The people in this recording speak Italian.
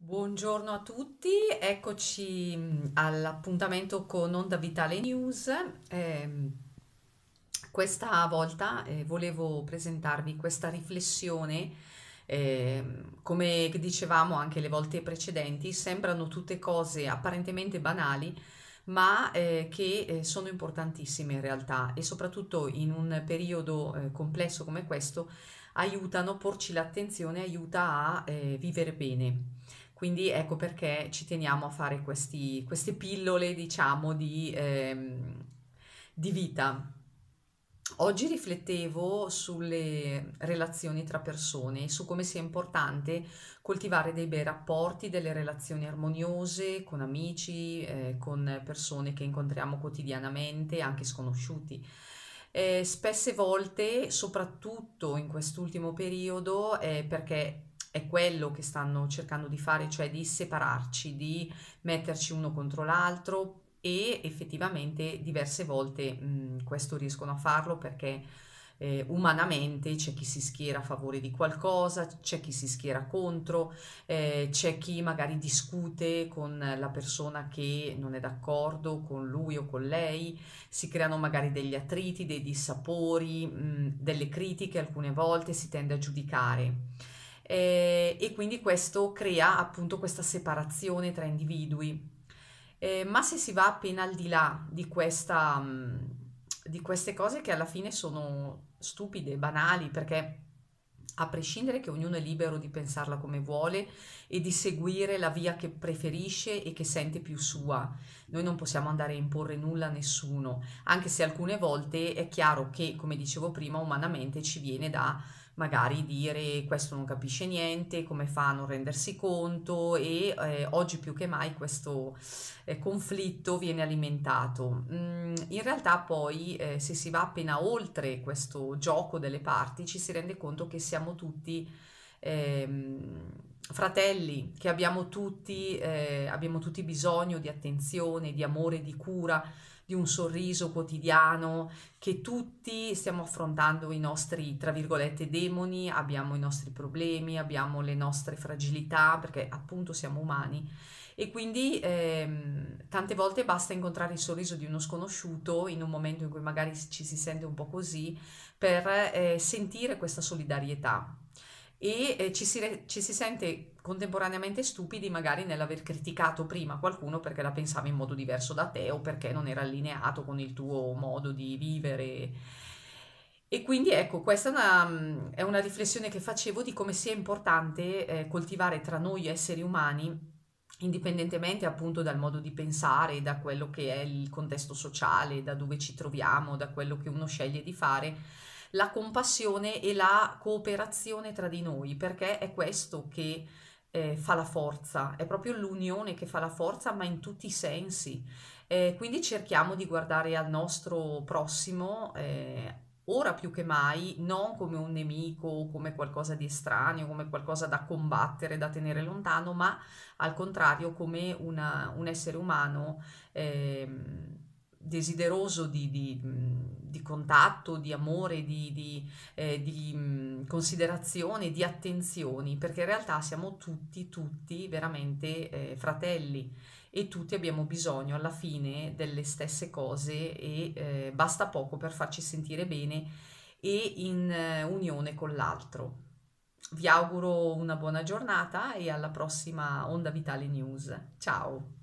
Buongiorno a tutti, eccoci mm, all'appuntamento con Onda Vitale News. Eh, questa volta eh, volevo presentarvi questa riflessione. Eh, come dicevamo anche le volte precedenti, sembrano tutte cose apparentemente banali, ma eh, che eh, sono importantissime in realtà e soprattutto in un periodo eh, complesso come questo aiutano, a porci l'attenzione aiuta a vivere bene. Quindi ecco perché ci teniamo a fare questi, queste pillole, diciamo, di, ehm, di vita. Oggi riflettevo sulle relazioni tra persone, su come sia importante coltivare dei bei rapporti, delle relazioni armoniose con amici, eh, con persone che incontriamo quotidianamente, anche sconosciuti. Eh, spesse volte, soprattutto in quest'ultimo periodo, eh, perché è quello che stanno cercando di fare, cioè di separarci, di metterci uno contro l'altro e effettivamente diverse volte mh, mm, questo riescono a farlo perché eh, umanamente c'è chi si schiera a favore di qualcosa, c'è chi si schiera contro, eh, c'è chi magari discute con la persona che non è d'accordo con lui o con lei, si creano magari degli attriti, dei dissapori, mh, mm, delle critiche alcune volte, si tende a giudicare eh, e quindi questo crea appunto questa separazione tra individui. Eh, ma se si va appena al di là di, questa, mm, di queste cose che alla fine sono stupide, banali, perché a prescindere che ognuno è libero di pensarla come vuole e di seguire la via che preferisce e che sente più sua. Noi non possiamo andare a imporre nulla a nessuno, anche se alcune volte è chiaro che, come dicevo prima, umanamente ci viene da magari dire questo non capisce niente, come fa a non rendersi conto e eh, oggi più che mai questo eh, conflitto viene alimentato. Mm, in realtà poi eh, se si va appena oltre questo gioco delle parti ci si rende conto che siamo tutti ehm, fratelli che abbiamo tutti, eh, abbiamo tutti bisogno di attenzione, di amore, di cura, di un sorriso quotidiano, che tutti stiamo affrontando i nostri, tra virgolette, demoni, abbiamo i nostri problemi, abbiamo le nostre fragilità, perché appunto siamo umani. E quindi ehm, tante volte basta incontrare il sorriso di uno sconosciuto in un momento in cui magari ci si sente un po' così per eh, sentire questa solidarietà e eh, ci, si re- ci si sente contemporaneamente stupidi magari nell'aver criticato prima qualcuno perché la pensava in modo diverso da te o perché non era allineato con il tuo modo di vivere. E quindi ecco, questa è una, mm, è una riflessione che facevo di come sia importante eh, coltivare tra noi esseri umani, indipendentemente appunto dal modo di pensare, da quello che è il contesto sociale, da dove ci troviamo, da quello che uno sceglie di fare, la compassione e la cooperazione tra di noi, perché è questo che eh, fa la forza, è proprio l'unione che fa la forza, ma in tutti i sensi. Eh, quindi cerchiamo di guardare al nostro prossimo. Eh, ora più che mai non come un nemico, come qualcosa di estraneo, come qualcosa da combattere, da tenere lontano, ma al contrario come una, un essere umano eh, desideroso di, di, di, contatto, di amore, di, di, eh, di considerazione, di attenzioni, perché in realtà siamo tutti, tutti veramente eh, fratelli e tutti abbiamo bisogno alla fine delle stesse cose e eh, basta poco per farci sentire bene e in eh, unione con l'altro. Vi auguro una buona giornata e alla prossima Onda Vitale News. Ciao!